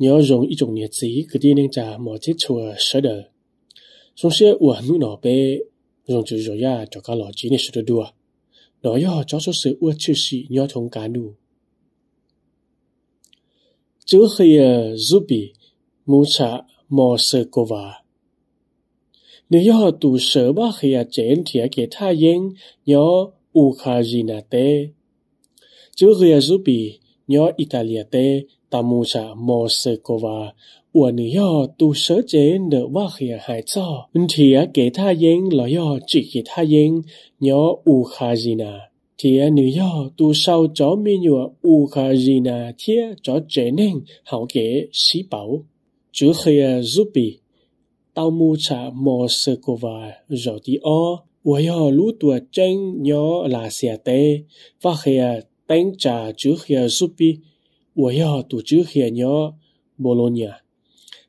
你要用一种日子，搿点人家冇接触的石头。总是我努脑袋，用就用呀，找个老几的石头多。那要找出是我就是要同干路。这黑的日比，目测冇是国话。你要读什么黑啊？整天给他用，要乌克兰的，这黑的日比，要意大利的。tamusa mosekova uani yo tu se chế nợ ba khia hai cho thìa ke tha yên là yo chi ki tha yên nhớ u kha jina thìa nữ yo tu sau cho mi nhựa u kha jina thìa chó chế nên hảo kế sĩ bảo chú khía zupi tamusa mosekova rồi thì o ua yo lú tua tranh nhớ là xe tê và khía tánh trà chú khía zupi 我要读这些鸟博罗尼亚。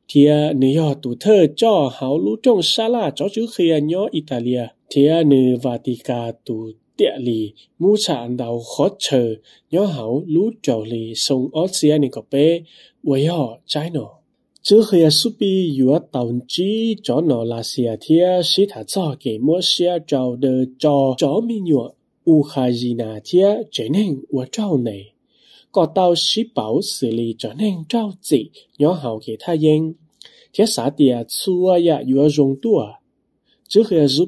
thì nếu họ tụ thơ cho hảo lũ trong xa la cho chữ khi nhớ Italia thì nếu và thì cả tụ địa lý mu sản đầu khó chờ nhớ hảo lũ trầu lý sông Oceanic bê với họ trái nọ chứ khi supi yếu tàu chỉ cho nó là xe thì sẽ thả cho kể mua xe trầu đờ cho chó mi nhựa Ukraine thì trở nên của trầu này 各到石堡时里 trở nên 着急，然后给他烟。thế xã địa chua ya yu rong tua chứ khi rú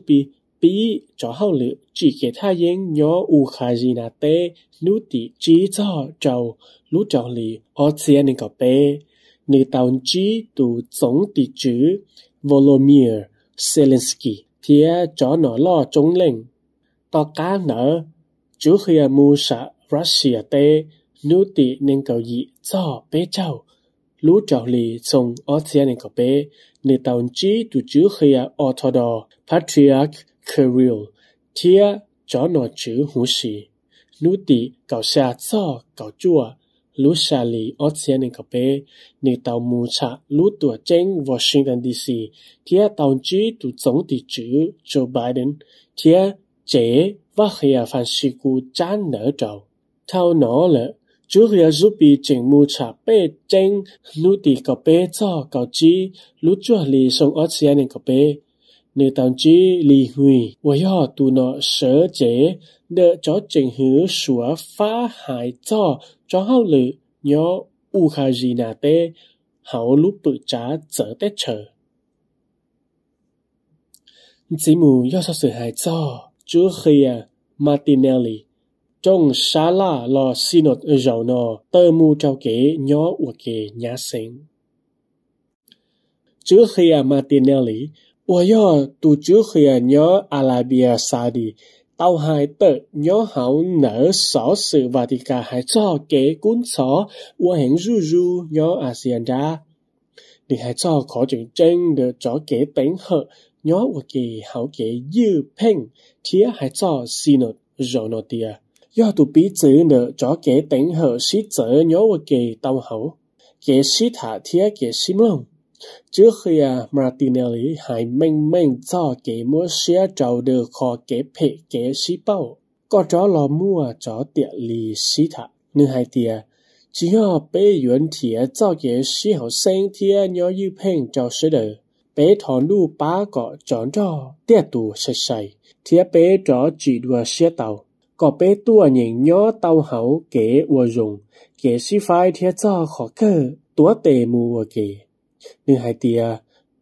bi cho hao lự chỉ kể tha yên nhó u khả gì na tê nú tị trí cho trầu lú trầu lì ở xe nên có bê nữ tàu trí tù chống tị chữ Volodymyr Zelensky cho nó lo chống lệnh tỏ cá nở chứ khi mù sợ Russia tê nếu tỷ nên cầu dị cho bé cháu lũ trào lì trong Australia nên cầu bé nè tàu chỉ tu chữ khi Orthodox Patriarch Kirill Tia cho nó chữ hú sĩ nếu tỷ cầu xa cho cầu chua lũ xa lì Australia nên cầu bé nè tàu mù chạ lũ tuổi chênh Washington DC thia tàu chỉ tu chống tỷ chữ Joe Biden Tia chế và khi Francisco chán nở trầu thao nó là chú rìa giúp bị chỉnh mù trả bê chênh, lũ tì cà bê cho cà chi, lũ chua lì sông ớt xe nên cà bê. Nếu tạm chí lì hùi, với họ tù nọ sở chế, đỡ cho chỉnh hứa sủa phá hại cho, cho hao lự, nhó u khá gì nà tê, hảo lũ bự trá trở tết trở. Chỉ mù yếu sao sự hại cho, chú rìa Martinelli trong xá la lo sinot ở giàu nò tơ mu trao kế nhó ua kế nhá sánh. Trước khi à Martinelli, ua yo tu trước khi à nhó Arabia Saudi, tao hai tơ nhó hảo nở xó sự Vatican hai cho kế cuốn xó ua hẹn ru ru nhó ASEAN ra. Để hai cho khó chuyện tranh được cho kế tánh hợ nhó ua kế hảo kế dư phênh thía hai cho sinot giàu nò tia do tụ bí chữ nợ cho kẻ tỉnh hở sĩ chở nhớ và kẻ tao hậu kẻ sĩ thả thiết kẻ sĩ lòng trước khi à Martinelli hãy mênh mênh cho kẻ mua xe trầu được khó kẻ phê kẻ sĩ bao có chó lò mua chó địa lý sĩ thả nhưng hai tia à, chỉ họ bé yuan thiệt à, cho kẻ sĩ hậu sinh thiệt nhớ như phèn cho sẽ đời bé thon đu bá cọ chọn cho tiệt tù sạch sạch thiệt bé chó chỉ đùa xe tàu có bé tua nhìn nhỏ tàu hậu kể ua dùng, kể si phai thia cho khó cơ, tua tề mù kể. Nhưng hai tia,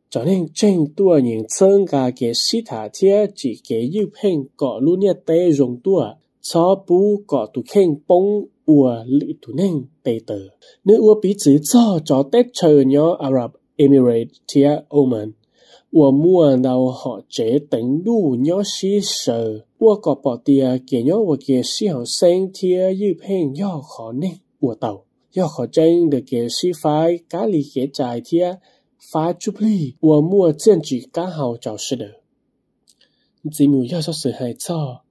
cho nên trên tua nhìn chân gà kể si thả thia chỉ kể như phên có luôn nhé tê dùng tua, cho bú có tụ khen bông ua lị tụ nên tê tờ. Nếu ua bí chữ cho cho tết chờ nhỏ Arab Emirates thia Oman. 我摸到学几顶露要洗手，我个宝地啊！给尿我个小号身体一片要好呢，我道要好正的给洗发咖喱给在贴发出哩，我摸证据刚好找着了。子母要说谁还错，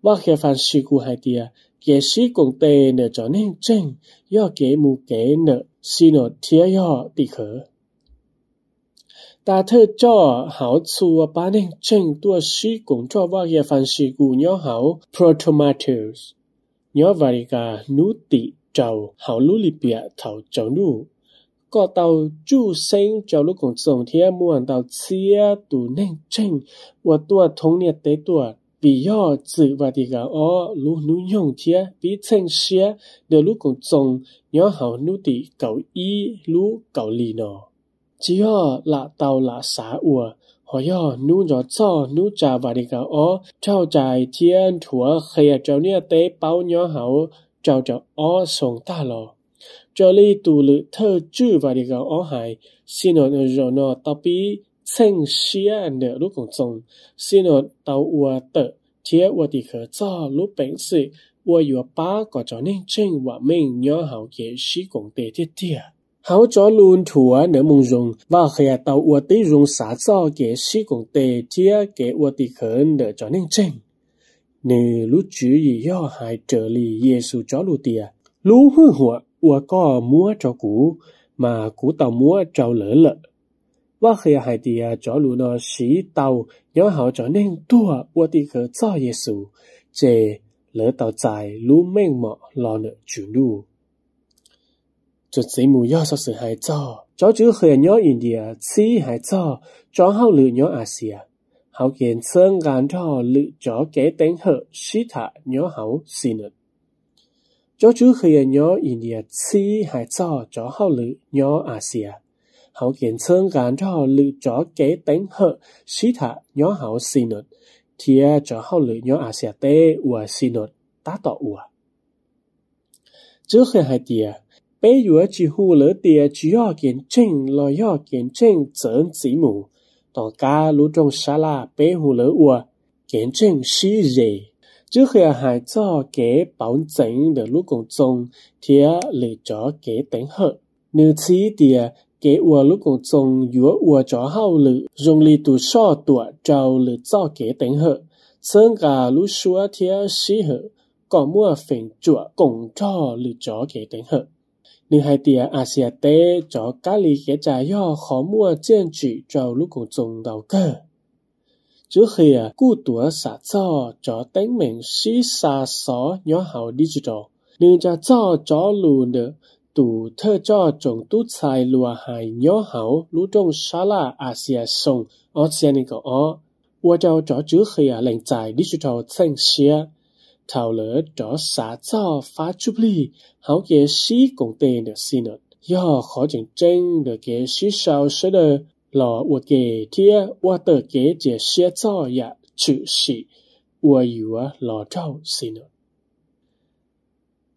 我开翻事故还地啊！给西工带那找恁正要给母给呢，西诺天要地壳。大特照好粗啊，把那正多施工做完也放事故，你好，protomatous，你要把那个奴隶找好努力别逃走路，过到主生走路工种天木往到次夜都宁静，我多童年得多。比要自我的个哦，如努用贴，比成些的如工种，然后努的搞一如搞二呢。只要拉到拉萨沃，还要努着早努扎瓦的个哦，朝在天托黑朝你得包娘好，朝着哦送大咯。这里多了特住瓦的个哦海，西诺的热闹到比城市的路工中，西诺到沃的天沃的个早路本事，我有把个朝你正话明娘好给施工的地点。hầu cho luôn thua nở mùng rồng và khi tàu ua tí rồng xả cho kẻ sĩ cùng tề chia kẻ ua tí khẩn để cho nên tranh nè lú chữ gì do hại trở lì Giêsu cho lú tìa lú hư hủa ua có múa cho cũ mà cũ tàu múa trâu lỡ lợ và khi hại tìa cho lú nó sĩ tàu nhớ hầu cho nên tua ua tí khở cho Giêsu chè lỡ tàu dài lú mênh mọ lo nợ chuyển đu 就只母要说是还早，早就很鸟人的，吃还早，装好了鸟阿是啊，好见生干到绿早给等候，其他鸟好是呢。早就很鸟人的，吃还早，装好了鸟阿是啊，好见生干到绿早给等候，其他鸟好是呢。thì cho hậu lửa nhỏ à sẽ tê và xin nốt tá tỏ ủa. Trước khi hai tìa, bây giờ chỉ hù lỡ tiền chỉ họ kiến trình lo họ kiến trình dẫn chỉ mù tỏ cá lũ trong xa la bé hù lỡ ua kiến trình sĩ gì trước khi hai cho kế bảo chỉnh được lũ công trông thì lì cho kế tính hợp nữ chỉ tiền kế ua lũ công trông yếu ua cho hậu lự dùng lì tù so tủa trâu lì cho kế tính hợp sơn cả lũ xua thì sĩ hợp còn mua phèn chùa cùng cho lì cho kế tính hợp 宁海铁、阿协铁，找家里借炸要和木建支，找卢公中到个。就是啊，孤独啊，撒草，找邓明西杀杀鸟，好你知道，你家灶找路呢，独特找种土菜，罗海鸟好，卢中杀拉阿协松，而且那个哦，我叫找朱黑啊，靓仔，你子找趁些。淘了点沙子，发出力，好给洗工的洗呢。要好认真地给洗手时的，老屋给贴，我得给这洗澡也就是，我有老早洗呢。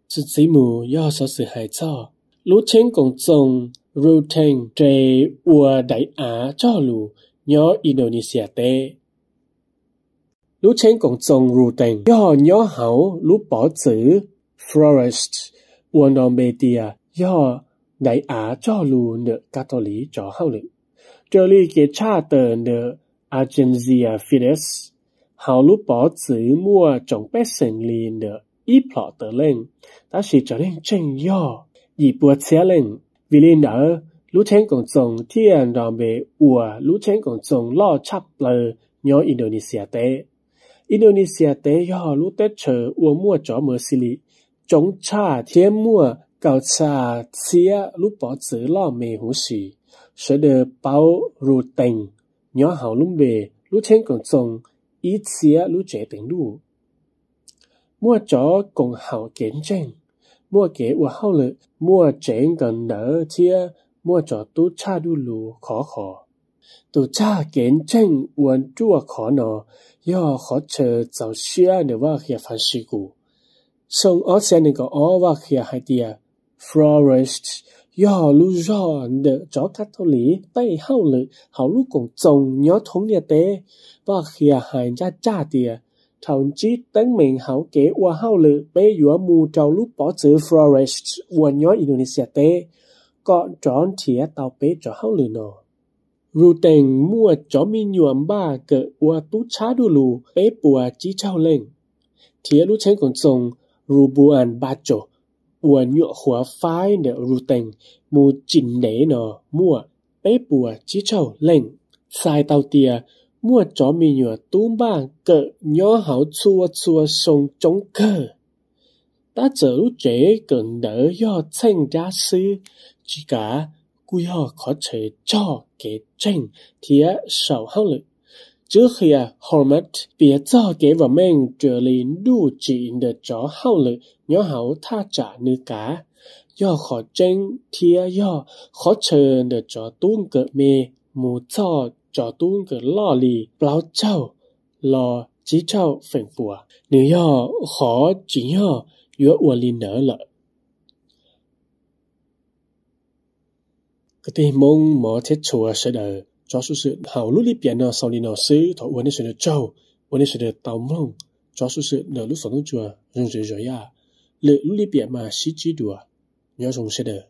字母要说上海话，卢清共宗，罗腾戴，乌达阿，叫卢，鸟，印尼西泰。lú chén còn trồng rù tình do nhó hảo lú bỏ chữ forest buồn đòn bề tìa do đại á cho lù nợ Catholic cho hậu lực trợ lý kế cha tờ nợ Agencia Fides hảo lú bỏ chữ mua trồng bếp sinh lì nợ ít lọ tờ lên ta chỉ trở nên chân do dì bùa xe lên vì lên đỡ lũ chén còn trồng thiên đòn bề ùa lũ chén còn trồng lo chắp lờ nhớ Indonesia tế Indonesia tế do lũ tết chờ ua mua chó mơ xì lì. Chống trà thiên mua cầu cha xìa lũ bỏ chữ lo mê hú xì. Sở đờ bao rù tình, nhỏ hảo lũng bề, lũ trên còn trồng, ít xìa lũ trẻ tỉnh đủ. Mua chó còn hảo kén tranh. Mua kế ua hao lợ, mua trẻ gần đỡ chia, mua chó tu cha đu lù khó khó. tu cha kén tranh uốn chua khó nò. 要好吃早些啊，你话也凡事故。上而且那个二话也还的 forest 要路上的找他头里背后里好路共种鸟同的的，话也还家家的。thậm chí tấn mình hảo kế qua hao lự bê dũa mù trâu lúc bỏ chữ forest của nhó Indonesia tế, còn trọn thịa tàu bế cho hao lự nọ. รูเตงมั่วจอมีหยวมบ้าเกิดอัวตุช้าดูลูเป๊ปัวจีเจ้าเล่งเทียรู้เชงขนทรงรูบัวอันบาโจอัวหยวหัวฟ้ายเนรูเตงมูจินเนเนมั่วเป๊ปัวจีเจ้าเล่งสายเตาเตียมั่วจอมีหยวตุ้มบ้าเกิดย่อหาชัวชัวทรงจงเกอตาเจอรู้เจ๋เกินเดอย่อเช่งจ้าซื้อจีกา quy họ có thể cho cái tranh thía sau hăng lực. Trước khi à, Hormat bịa cho cái và mình trở lên đủ chỉ được cho hăng lực nhớ hảo tha trả nữ cả Do khó tranh thía do khó chờ được cho tuôn cỡ mê mù cho cho tuôn cỡ lò lì báo châu lò chí châu phèn bùa. Nếu do khó chỉ do yếu ua lì nở lợi. 格天梦没太错事的，抓叔叔好努力变那少年老师，他问你是的找，问你是的盗梦，抓叔叔那路所弄住认真作业，勒努力变嘛十几多，没错事的。